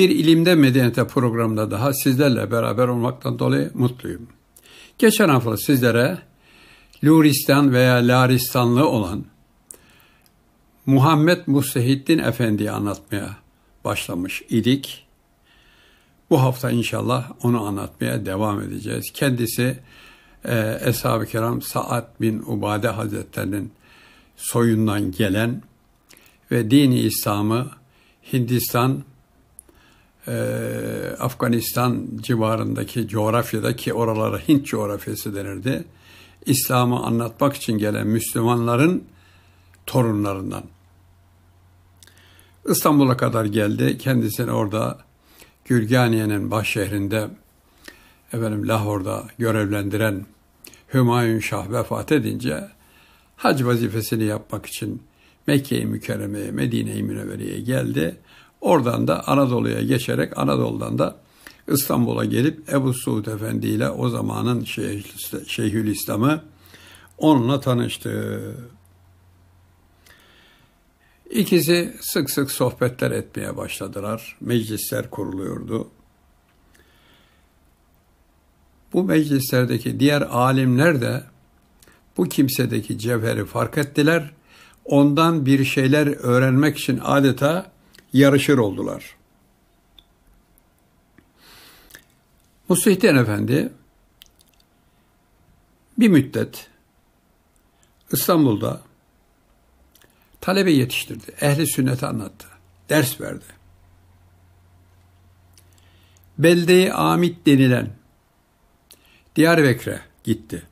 Bir ilimde Medine'de programda daha sizlerle beraber olmaktan dolayı mutluyum. Geçen hafta sizlere Luristan veya Laristanlı olan Muhammed Musehiddin Efendi'yi anlatmaya başlamış idik. Bu hafta inşallah onu anlatmaya devam edeceğiz. Kendisi e, Eshab-ı Kiram Sa'ad bin Ubade Hazretleri'nin soyundan gelen ve dini İslam'ı Hindistan e, Afganistan civarındaki coğrafyadaki oralara Hint coğrafyası denirdi. İslam'ı anlatmak için gelen Müslümanların torunlarından. İstanbul'a kadar geldi. Kendisini orada Gürganiye'nin baş şehrinde efendim Lahor'da görevlendiren Hümayun Şah vefat edince hac vazifesini yapmak için Mekke-i Mükerreme'ye, Medine-i Münevvere'ye geldi. Oradan da Anadolu'ya geçerek Anadolu'dan da İstanbul'a gelip Ebu Suud Efendi ile o zamanın Şeyhülislam'ı onunla tanıştı. İkisi sık sık sohbetler etmeye başladılar. Meclisler kuruluyordu. Bu meclislerdeki diğer alimler de bu kimsedeki cevheri fark ettiler. Ondan bir şeyler öğrenmek için adeta yarışır oldular. Musihten Efendi bir müddet İstanbul'da talebe yetiştirdi. Ehli sünneti anlattı. Ders verdi. Belde-i Amit denilen Diyarbakır'a gitti.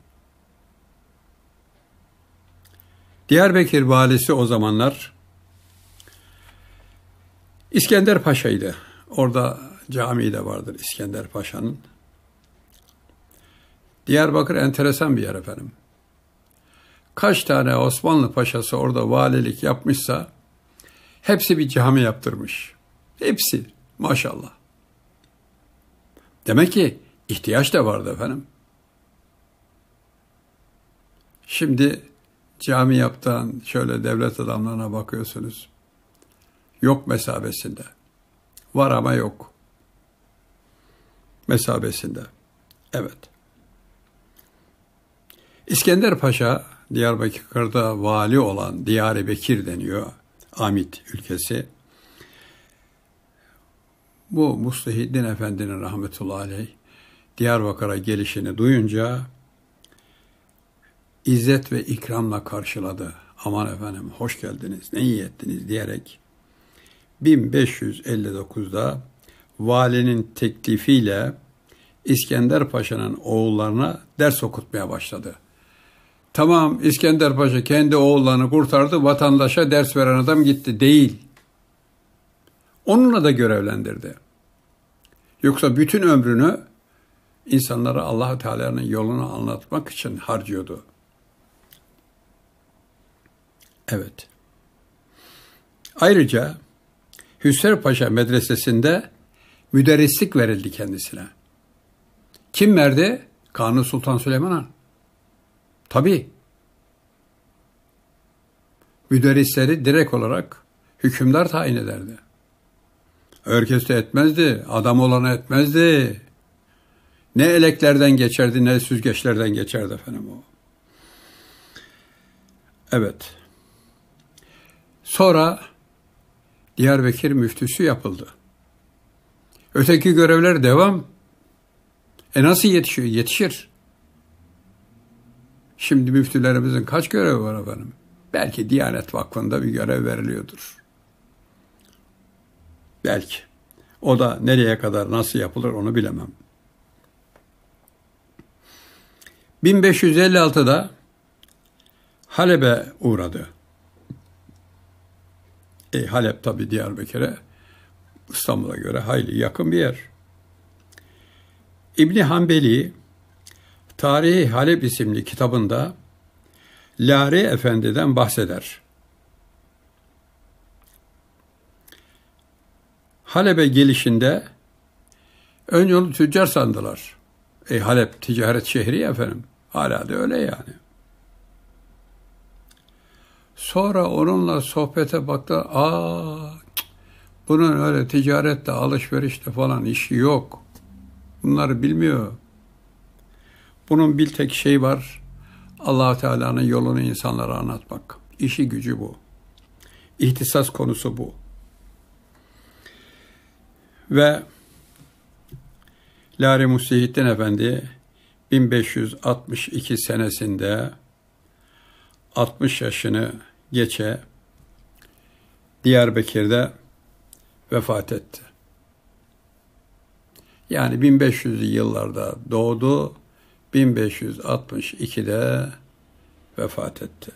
Diyarbakır valisi o zamanlar İskender Paşa'ydı. Orada cami de vardır İskender Paşa'nın. Diyarbakır enteresan bir yer efendim. Kaç tane Osmanlı Paşası orada valilik yapmışsa hepsi bir cami yaptırmış. Hepsi maşallah. Demek ki ihtiyaç da vardı efendim. Şimdi cami yaptan şöyle devlet adamlarına bakıyorsunuz yok mesabesinde. Var ama yok mesabesinde. Evet. İskender Paşa, Diyarbakır'da vali olan Diyar Bekir deniyor, Amit ülkesi. Bu Mustahiddin Efendi'nin rahmetullahi aleyh Diyarbakır'a gelişini duyunca izzet ve ikramla karşıladı. Aman efendim hoş geldiniz, ne iyi ettiniz diyerek 1559'da valinin teklifiyle İskender Paşa'nın oğullarına ders okutmaya başladı. Tamam İskender Paşa kendi oğullarını kurtardı, vatandaşa ders veren adam gitti. Değil. Onunla da görevlendirdi. Yoksa bütün ömrünü insanlara allah Teala'nın yolunu anlatmak için harcıyordu. Evet. Ayrıca Hüsrev Paşa Medresesi'nde müderrislik verildi kendisine. Kim verdi? Kanuni Sultan Süleyman Han. Tabi Müderrisleri direkt olarak hükümdar tayin ederdi. Örkeste etmezdi, adam olana etmezdi. Ne eleklerden geçerdi ne süzgeçlerden geçerdi efendim o. Evet. Sonra Diyarbakır müftüsü yapıldı. Öteki görevler devam. E nasıl yetişiyor? Yetişir. Şimdi müftülerimizin kaç görevi var efendim? Belki Diyanet Vakfı'nda bir görev veriliyordur. Belki. O da nereye kadar nasıl yapılır onu bilemem. 1556'da Halep'e uğradı. E, Halep tabi Diyarbakır'a İstanbul'a göre hayli yakın bir yer. İbni Hanbeli Tarihi Halep isimli kitabında Lari Efendi'den bahseder. Halep'e gelişinde ön onu tüccar sandılar. E Halep ticaret şehri efendim. Hala da öyle yani. Sonra onunla sohbete baktı. Aa, bunun öyle ticarette, alışverişte falan işi yok. Bunları bilmiyor. Bunun bir tek şey var. allah Teala'nın yolunu insanlara anlatmak. İşi gücü bu. İhtisas konusu bu. Ve Lari Musihittin Efendi 1562 senesinde 60 yaşını geçe Diyarbakır'da vefat etti. Yani 1500'lü yıllarda doğdu, 1562'de vefat etti.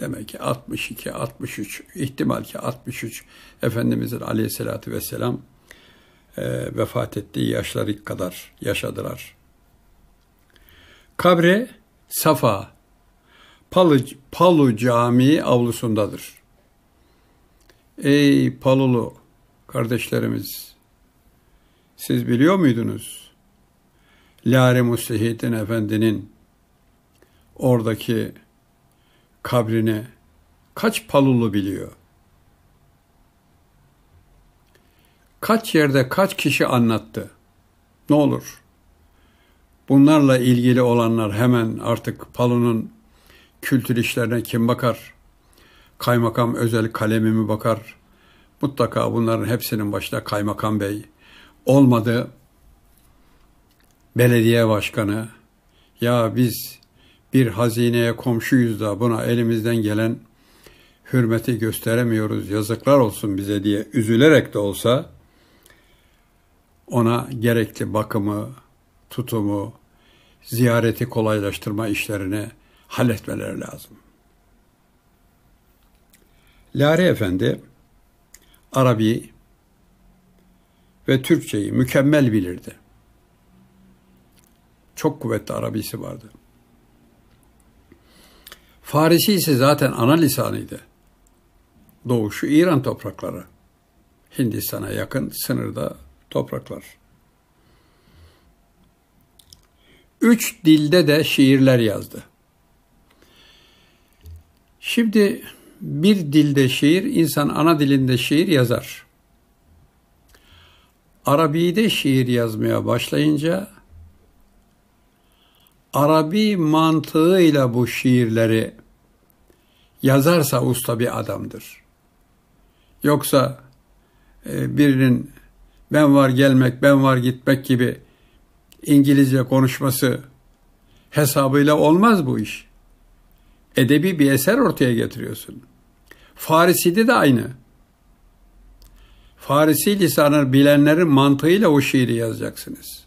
Demek ki 62, 63, ihtimal ki 63 Efendimizin aleyhissalatü vesselam e, vefat ettiği yaşları kadar yaşadılar. Kabri Safa Palu, Palu Camii avlusundadır. Ey Palulu kardeşlerimiz, siz biliyor muydunuz? Lari Musihidin Efendi'nin oradaki kabrini kaç Palulu biliyor? Kaç yerde kaç kişi anlattı? Ne olur? Bunlarla ilgili olanlar hemen artık Palu'nun Kültür işlerine kim bakar? Kaymakam özel kalemi mi bakar? Mutlaka bunların hepsinin başında kaymakam bey. Olmadı belediye başkanı. Ya biz bir hazineye komşuyuz da buna elimizden gelen hürmeti gösteremiyoruz. Yazıklar olsun bize diye üzülerek de olsa ona gerekli bakımı, tutumu, ziyareti kolaylaştırma işlerine halletmeleri lazım. Lari Efendi Arabi ve Türkçeyi mükemmel bilirdi. Çok kuvvetli Arabisi vardı. Farisi ise zaten ana lisanıydı. Doğuşu İran toprakları. Hindistan'a yakın sınırda topraklar. Üç dilde de şiirler yazdı. Şimdi bir dilde şiir, insan ana dilinde şiir yazar. Arabi'de şiir yazmaya başlayınca Arabi mantığıyla bu şiirleri yazarsa usta bir adamdır. Yoksa e, birinin ben var gelmek, ben var gitmek gibi İngilizce konuşması hesabıyla olmaz bu iş edebi bir eser ortaya getiriyorsun. Farisi'de de aynı. Farisi lisanı bilenlerin mantığıyla o şiiri yazacaksınız.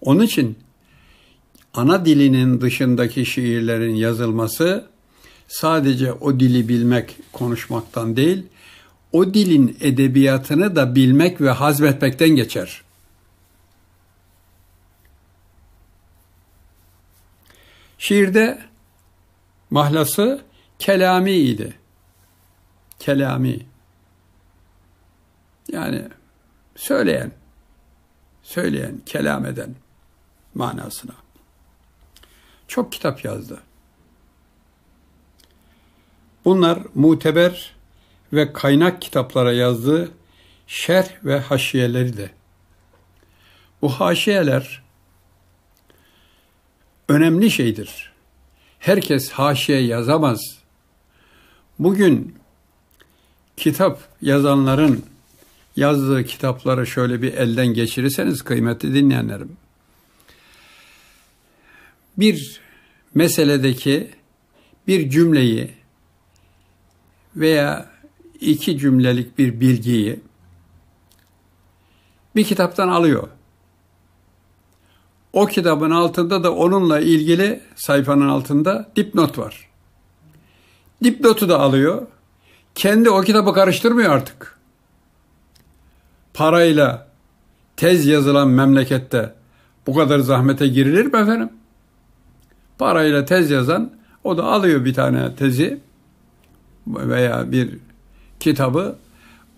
Onun için ana dilinin dışındaki şiirlerin yazılması sadece o dili bilmek, konuşmaktan değil, o dilin edebiyatını da bilmek ve hazmetmekten geçer.'' Şiirde mahlası kelami idi. Kelami. Yani söyleyen, söyleyen, kelam eden manasına. Çok kitap yazdı. Bunlar muteber ve kaynak kitaplara yazdığı şerh ve haşiyeleri de. Bu haşiyeler önemli şeydir. Herkes haşiye yazamaz. Bugün kitap yazanların yazdığı kitapları şöyle bir elden geçirirseniz kıymetli dinleyenlerim. Bir meseledeki bir cümleyi veya iki cümlelik bir bilgiyi bir kitaptan alıyor. O kitabın altında da onunla ilgili sayfanın altında dipnot var. Dipnotu da alıyor. Kendi o kitabı karıştırmıyor artık. Parayla tez yazılan memlekette bu kadar zahmete girilir mi efendim? Parayla tez yazan o da alıyor bir tane tezi veya bir kitabı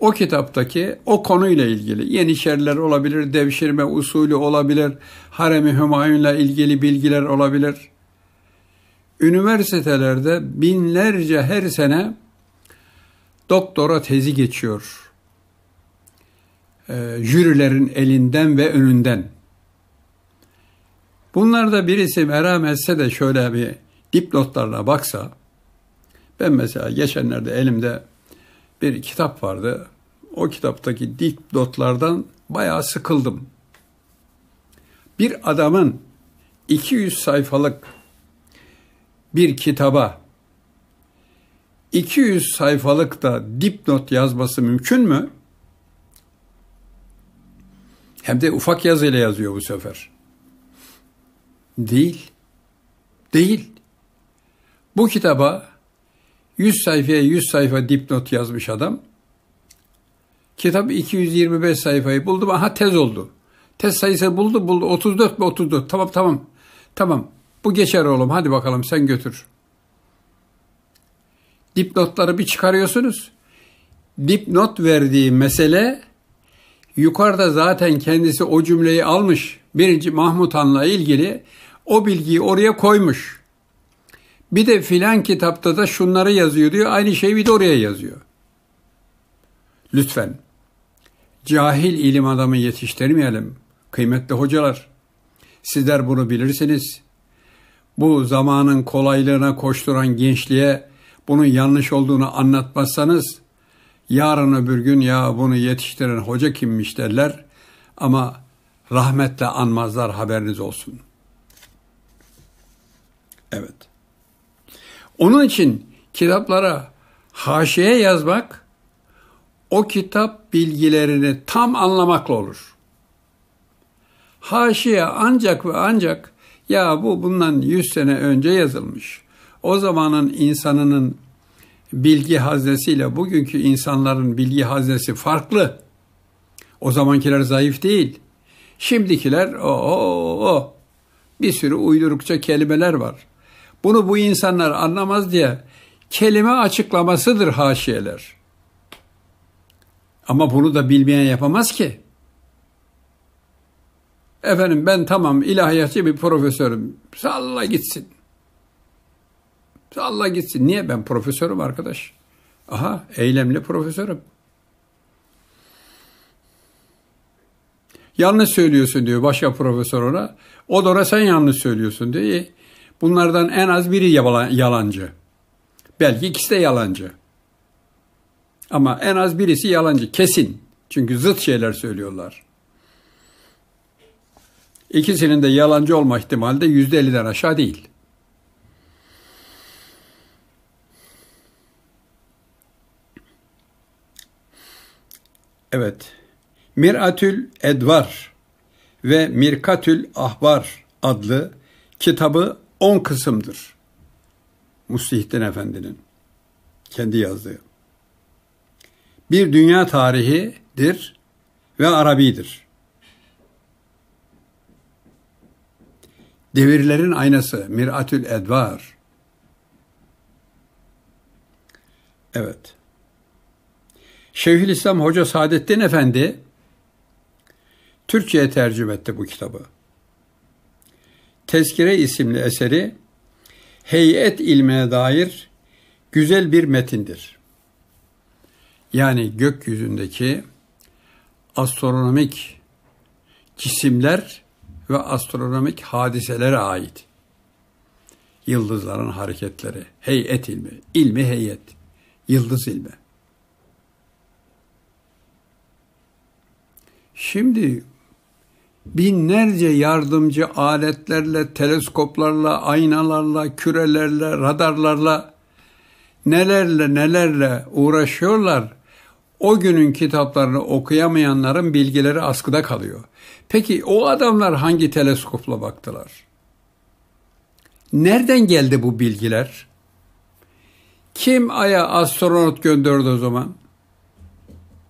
o kitaptaki o konuyla ilgili yeniçeriler olabilir, devşirme usulü olabilir, harem hümayunla ilgili bilgiler olabilir. Üniversitelerde binlerce her sene doktora tezi geçiyor. E, jürilerin elinden ve önünden. Bunlarda birisi meram etse de şöyle bir dipnotlarla baksa, ben mesela geçenlerde elimde bir kitap vardı. O kitaptaki dipnotlardan bayağı sıkıldım. Bir adamın 200 sayfalık bir kitaba 200 sayfalık da dipnot yazması mümkün mü? Hem de ufak yazıyla yazıyor bu sefer. Değil. Değil. Bu kitaba 100 sayfaya 100 sayfa dipnot yazmış adam. Kitap 225 sayfayı buldu Aha tez oldu. Tez sayısı buldu buldu. 34 mi 34? Tamam tamam. Tamam. Bu geçer oğlum. Hadi bakalım sen götür. Dipnotları bir çıkarıyorsunuz. Dipnot verdiği mesele yukarıda zaten kendisi o cümleyi almış. Birinci Mahmut Han'la ilgili o bilgiyi oraya koymuş. Bir de filan kitapta da şunları yazıyor diyor. Aynı şeyi bir de oraya yazıyor. Lütfen cahil ilim adamı yetiştirmeyelim. Kıymetli hocalar, sizler bunu bilirsiniz. Bu zamanın kolaylığına koşturan gençliğe bunun yanlış olduğunu anlatmazsanız yarın öbür gün ya bunu yetiştiren hoca kimmiş derler ama rahmetle anmazlar haberiniz olsun. Evet. Onun için kitaplara haşiye yazmak o kitap bilgilerini tam anlamakla olur. Haşiye ancak ve ancak ya bu bundan 100 sene önce yazılmış. O zamanın insanının bilgi haznesiyle bugünkü insanların bilgi haznesi farklı. O zamankiler zayıf değil. Şimdikiler o o o bir sürü uydurukça kelimeler var. Bunu bu insanlar anlamaz diye kelime açıklamasıdır haşiyeler. Ama bunu da bilmeyen yapamaz ki. Efendim ben tamam ilahiyatçı bir profesörüm. Salla gitsin. Salla gitsin. Niye ben profesörüm arkadaş? Aha eylemli profesörüm. Yanlış söylüyorsun diyor başka profesör ona. O da ona sen yanlış söylüyorsun diyor. Bunlardan en az biri yalancı. Belki ikisi de yalancı. Ama en az birisi yalancı kesin. Çünkü zıt şeyler söylüyorlar. İkisinin de yalancı olma ihtimali de yüzde elliden aşağı değil. Evet. Miratül Edvar ve Mirkatül Ahbar adlı kitabı on kısımdır. Muslihdin Efendi'nin kendi yazdığı. Bir dünya tarihidir ve Arabidir. Devirlerin aynası Miratül Edvar. Evet. Şeyhülislam Hoca Saadettin Efendi Türkçe'ye tercüme etti bu kitabı. Tezkire isimli eseri heyet ilmine dair güzel bir metindir. Yani gökyüzündeki astronomik cisimler ve astronomik hadiselere ait. Yıldızların hareketleri, heyet ilmi, ilmi heyet, yıldız ilmi. Şimdi binlerce yardımcı aletlerle, teleskoplarla, aynalarla, kürelerle, radarlarla nelerle nelerle uğraşıyorlar. O günün kitaplarını okuyamayanların bilgileri askıda kalıyor. Peki o adamlar hangi teleskopla baktılar? Nereden geldi bu bilgiler? Kim aya astronot gönderdi o zaman?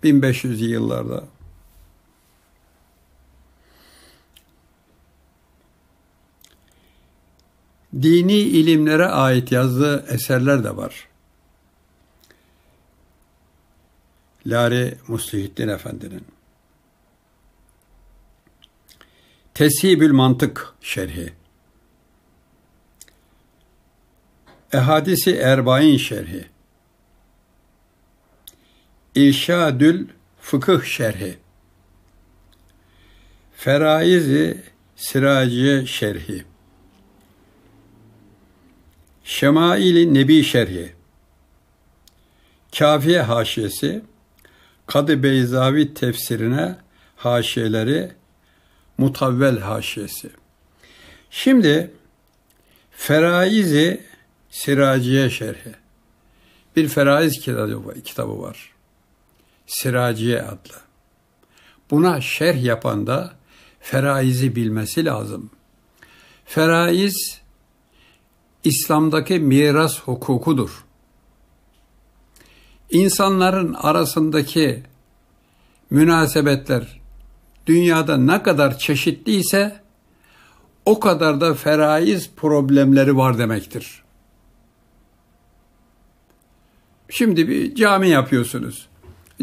1500'lü yıllarda. dini ilimlere ait yazdığı eserler de var. Lari Muslihittin Efendi'nin. Tesibül Mantık Şerhi Ehadisi Erbain Şerhi İrşadül Fıkıh Şerhi Feraizi Siracı Şerhi Şemail-i Nebi Şerhi Kafiye haşiyesi Kadı Beyzavi tefsirine haşiyeleri Mutavvel haşiyesi Şimdi Feraizi Siraciye şerhi bir feraiz kitabı var. Siraciye adlı. Buna şerh yapan da feraizi bilmesi lazım. Feraiz İslam'daki miras hukukudur. İnsanların arasındaki münasebetler dünyada ne kadar çeşitliyse o kadar da feraiz problemleri var demektir. Şimdi bir cami yapıyorsunuz.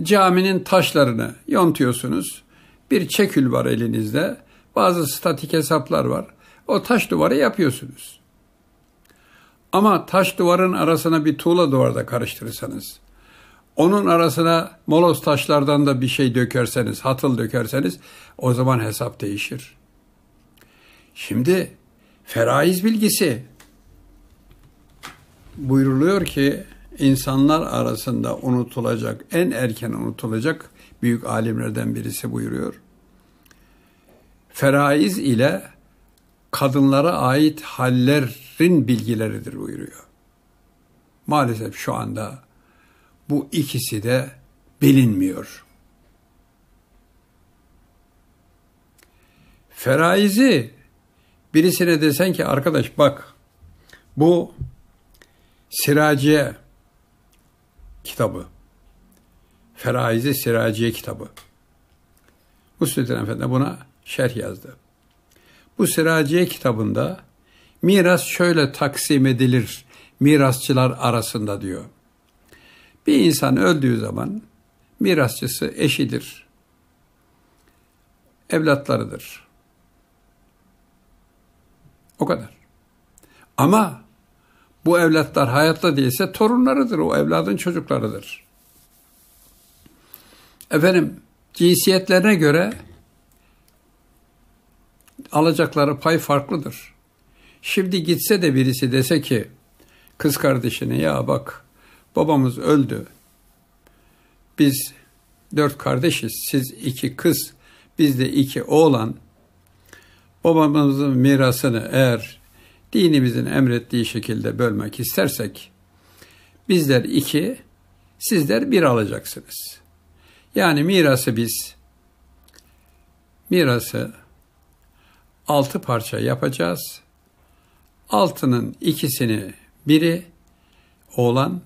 Caminin taşlarını yontuyorsunuz. Bir çekül var elinizde. Bazı statik hesaplar var. O taş duvarı yapıyorsunuz. Ama taş duvarın arasına bir tuğla duvar da karıştırırsanız, onun arasına moloz taşlardan da bir şey dökerseniz, hatıl dökerseniz o zaman hesap değişir. Şimdi feraiz bilgisi buyuruluyor ki insanlar arasında unutulacak, en erken unutulacak büyük alimlerden birisi buyuruyor. Feraiz ile kadınlara ait haller asrin bilgileridir buyuruyor. Maalesef şu anda bu ikisi de bilinmiyor. Feraizi birisine desen ki arkadaş bak bu Siraciye kitabı. Feraizi Siraciye kitabı. Musreddin Efendi buna şerh yazdı. Bu Siraciye kitabında Miras şöyle taksim edilir mirasçılar arasında diyor. Bir insan öldüğü zaman mirasçısı eşidir. Evlatlarıdır. O kadar. Ama bu evlatlar hayatta değilse torunlarıdır, o evladın çocuklarıdır. Efendim, cinsiyetlerine göre alacakları pay farklıdır. Şimdi gitse de birisi dese ki kız kardeşine ya bak babamız öldü. Biz dört kardeşiz. Siz iki kız, biz de iki oğlan. Babamızın mirasını eğer dinimizin emrettiği şekilde bölmek istersek bizler iki, sizler bir alacaksınız. Yani mirası biz mirası altı parça yapacağız.'' Altının ikisini biri oğlan,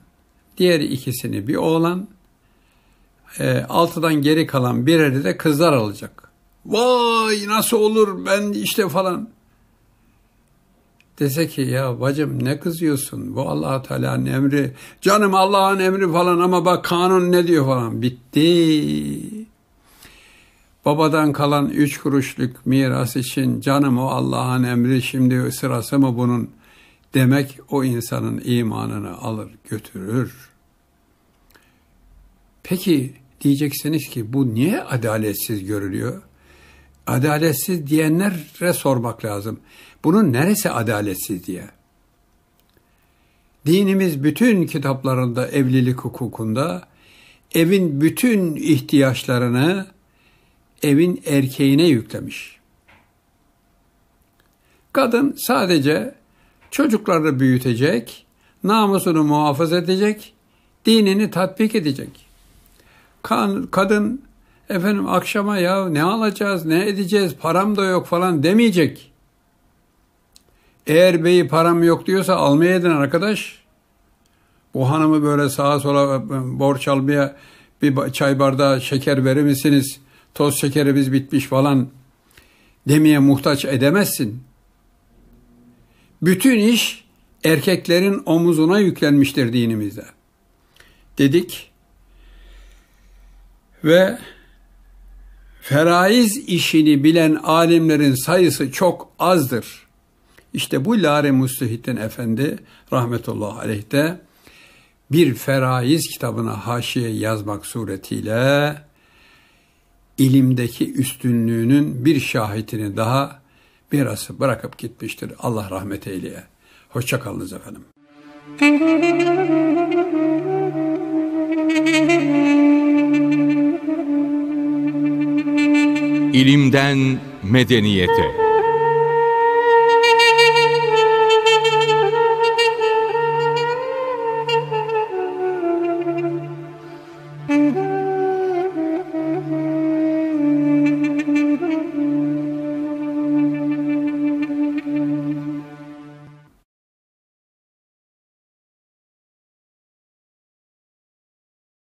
diğer ikisini bir oğlan, e, altıdan geri kalan bireri de kızlar alacak. Vay nasıl olur ben işte falan. Dese ki ya bacım ne kızıyorsun? Bu allah Teala'nın emri. Canım Allah'ın emri falan ama bak kanun ne diyor falan. Bitti. Babadan kalan üç kuruşluk miras için canım o Allah'ın emri şimdi sırası mı bunun demek o insanın imanını alır götürür. Peki diyeceksiniz ki bu niye adaletsiz görülüyor? Adaletsiz diyenlere sormak lazım. Bunun neresi adaletsiz diye. Dinimiz bütün kitaplarında evlilik hukukunda evin bütün ihtiyaçlarını evin erkeğine yüklemiş. Kadın sadece çocuklarını büyütecek, namusunu muhafaza edecek, dinini tatbik edecek. Kan, kadın efendim akşama ya ne alacağız, ne edeceğiz, param da yok falan demeyecek. Eğer beyi param yok diyorsa almaya edin arkadaş. Bu hanımı böyle sağa sola e, e, borç almaya bir çay bardağı şeker verir misiniz?'' toz şekerimiz bitmiş falan demeye muhtaç edemezsin. Bütün iş erkeklerin omuzuna yüklenmiştir dinimizde. Dedik ve feraiz işini bilen alimlerin sayısı çok azdır. İşte bu Lare Muslihittin Efendi rahmetullahi aleyh de bir feraiz kitabına haşiye yazmak suretiyle ilimdeki üstünlüğünün bir şahitini daha mirası bırakıp gitmiştir. Allah rahmet eyleye. Hoşçakalınız efendim. İlimden medeniyete.